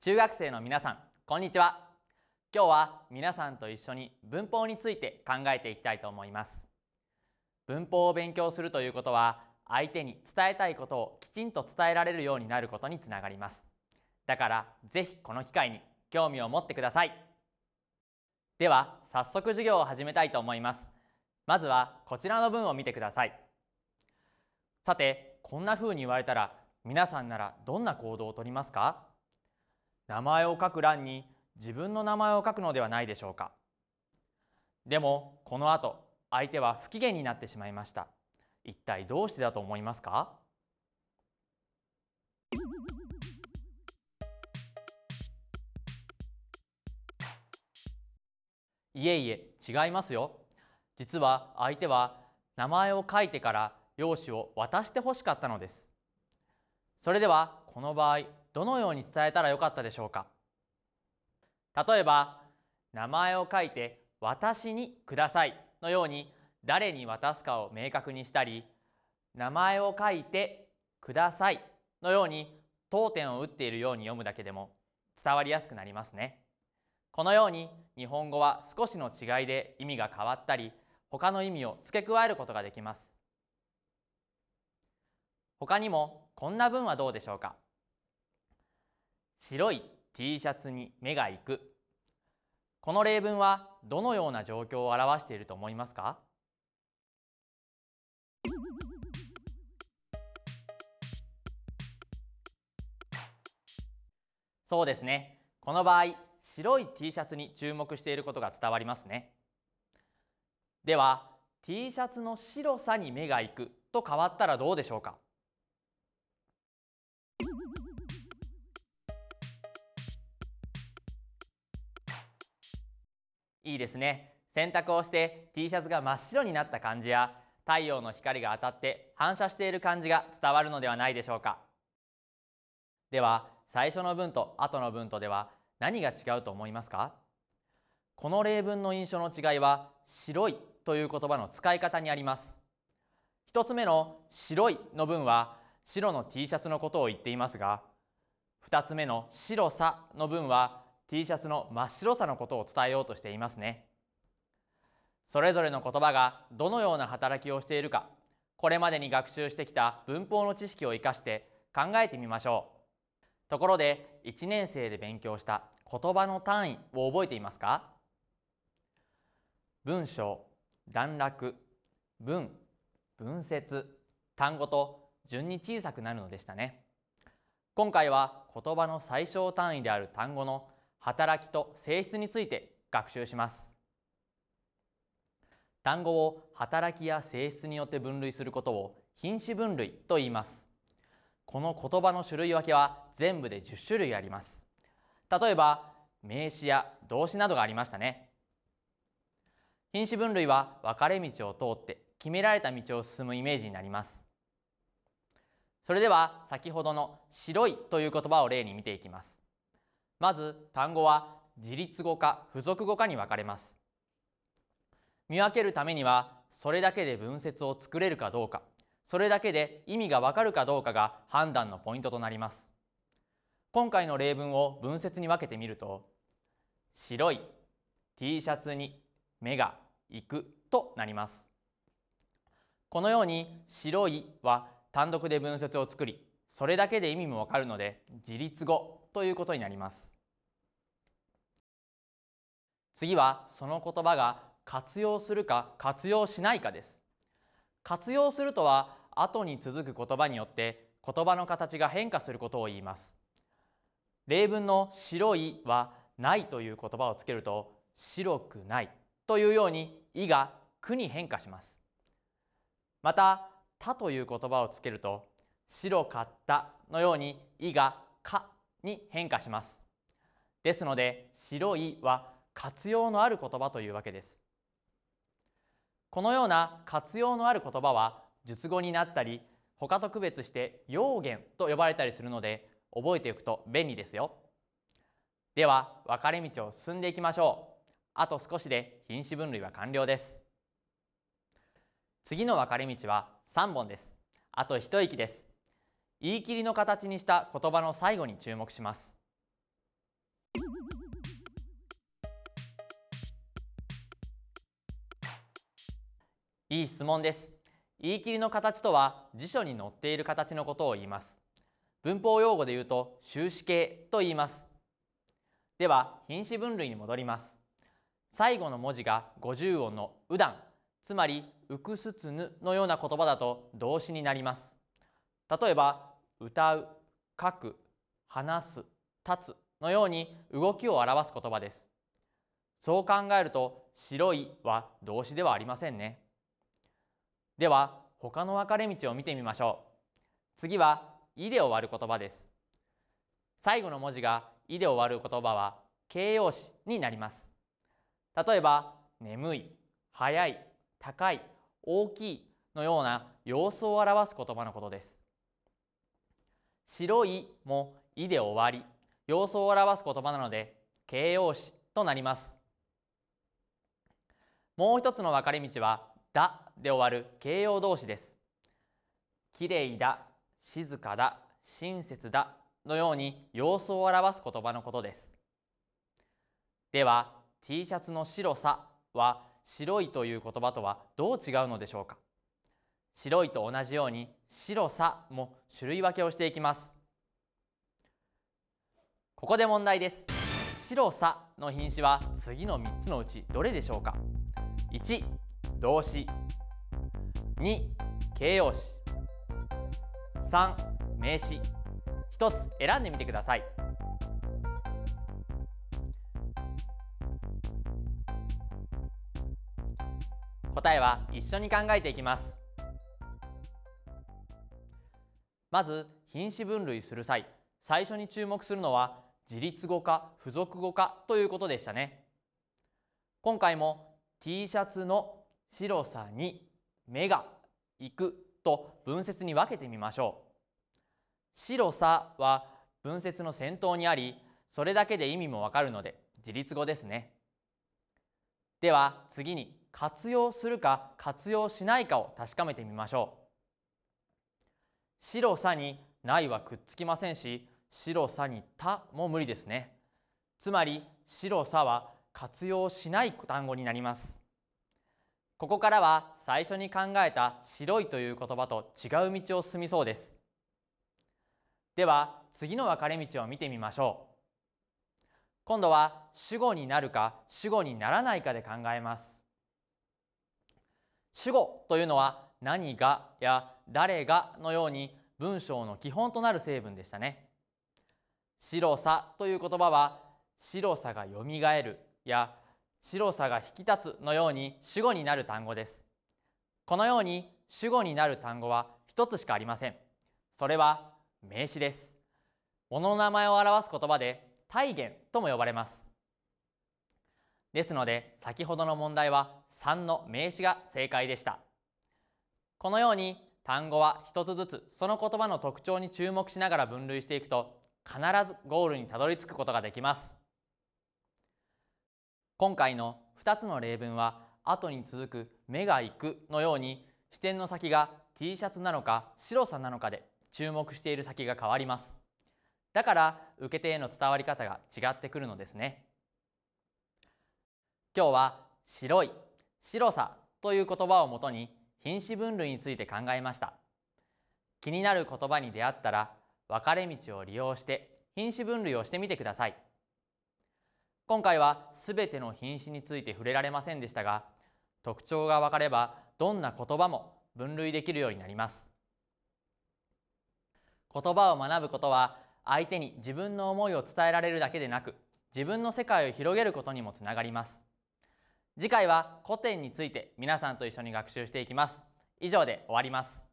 中学生の皆さんこんにちは今日は皆さんと一緒に文法について考えていきたいと思います文法を勉強するということは相手に伝えたいことをきちんと伝えられるようになることにつながりますだからぜひこの機会に興味を持ってくださいでは早速授業を始めたいと思いますまずはこちらの文を見てくださいさてこんな風に言われたら皆さんならどんな行動をとりますか名前を書く欄に自分の名前を書くのではないでしょうかでもこの後相手は不機嫌になってしまいました一体どうしてだと思いますかいえいえ違いますよ実は相手は名前を書いてから用紙を渡して欲しかったのですそれではこの場合どのように伝えたらよかったでしょうか例えば名前を書いて「私にください」のように誰に渡すかを明確にしたり名前を書いて「ください」のように当店を打っているように読むだけでも伝わりやすくなりますね。このように日本語は少しの違いで意味が変わったり他の意味を付け加えることができます。他にもこんな文はどうでしょうか白い T シャツに目が行くこの例文はどのような状況を表していると思いますかそうですねこの場合白い T シャツに注目していることが伝わりますねでは T シャツの白さに目が行くと変わったらどうでしょうかいいですね洗濯をして T シャツが真っ白になった感じや太陽の光が当たって反射している感じが伝わるのではないでしょうかでは最初の文と後の文とでは何が違うと思いますかこの例文の印象の違いは白いという言葉の使い方にあります1つ目の白いの文は白の T シャツのことを言っていますが2つ目の白さの文は T シャツの真っ白さのことを伝えようとしていますねそれぞれの言葉がどのような働きをしているかこれまでに学習してきた文法の知識を生かして考えてみましょうところで1年生で勉強した言葉の単位を覚えていますか文章段落文文節単語と順に小さくなるのでしたね今回は言葉の最小単位である単語の働きと性質について学習します単語を働きや性質によって分類することを品詞分類と言いますこの言葉の種類分けは全部で10種類あります例えば名詞や動詞などがありましたね品詞分類は分かれ道を通って決められた道を進むイメージになりますそれでは先ほどの白いという言葉を例に見ていきますまず単語は自立語か付属語かに分かれます見分けるためにはそれだけで文節を作れるかどうかそれだけで意味が分かるかどうかが判断のポイントとなります今回の例文を文節に分けてみると白い T シャツに目が行くとなりますこのように白いは単独で文節を作りそれだけで意味もわかるので自立語ということになります次はその言葉が活用するか活用しないかです活用するとは後に続く言葉によって言葉の形が変化することを言います例文の白いはないという言葉をつけると白くないというようにいが苦に変化しますまた他という言葉をつけると白かったのようにいがかに変化します。ですので白いは活用のある言葉というわけです。このような活用のある言葉は述語になったり他と区別して用言と呼ばれたりするので覚えておくと便利ですよ。では分かれ道を進んでいきましょう。あと少しで品種分類は完了です。次の分かれ道は3本です。あと一息です。言い切りの形にした言葉の最後に注目しますいい質問です言い切りの形とは辞書に載っている形のことを言います文法用語で言うと終止形と言いますでは品詞分類に戻ります最後の文字が五十音の「うだん」つまり「うくすつぬ」のような言葉だと動詞になります例えば歌う書く話す立つのように動きを表す言葉ですそう考えると白いは動詞ではありませんねでは他の分かれ道を見てみましょう次は「い」で終わる言葉です最後の文字が「い」で終わる言葉は形容詞になります例えば「眠い」「早い」「高い」「大きい」のような様子を表す言葉のことです白いもいで終わり、様子を表す言葉なので形容詞となります。もう一つの分かれ道はだで終わる形容動詞です。綺麗だ、静かだ、親切だのように様子を表す言葉のことです。では T シャツの白さは白いという言葉とはどう違うのでしょうか白いと同じように白さも種類分けをしていきますここで問題です白さの品種は次の3つのうちどれでしょうか1動詞2形容詞3名詞1つ選んでみてください答えは一緒に考えていきますまず品詞分類する際最初に注目するのは自立語か付属語かということでしたね今回も T シャツの白さに目が行くと文節に分けてみましょう白さは文節の先頭にありそれだけで意味もわかるので自立語ですねでは次に活用するか活用しないかを確かめてみましょう白さにないはくっつきませんし白さにたも無理ですねつまり白さは活用しない単語になりますここからは最初に考えた白いという言葉と違う道を進みそうですでは次の分かれ道を見てみましょう今度は主語になるか主語にならないかで考えます主語というのは何がや誰がのように文章の基本となる成分でしたね白さという言葉は白さがよみがえるや白さが引き立つのように主語になる単語ですこのように主語になる単語は一つしかありませんそれは名詞です物の名前を表す言葉で体言とも呼ばれますですので先ほどの問題は3の名詞が正解でしたこのように単語は一つずつその言葉の特徴に注目しながら分類していくと必ずゴールにたどり着くことができます今回の2つの例文は後に続く「目が行く」のように視点の先が T シャツなのか白さなのかで注目している先が変わりますだから受け手への伝わり方が違ってくるのですね今日は「白い」「白さ」という言葉をもとに品詞分類について考えました気になる言葉に出会ったら分かれ道を利用して品詞分類をしてみてください今回は全ての品詞について触れられませんでしたが特徴が分かればどんな言葉も分類できるようになります言葉を学ぶことは相手に自分の思いを伝えられるだけでなく自分の世界を広げることにもつながります次回は古典について皆さんと一緒に学習していきます以上で終わります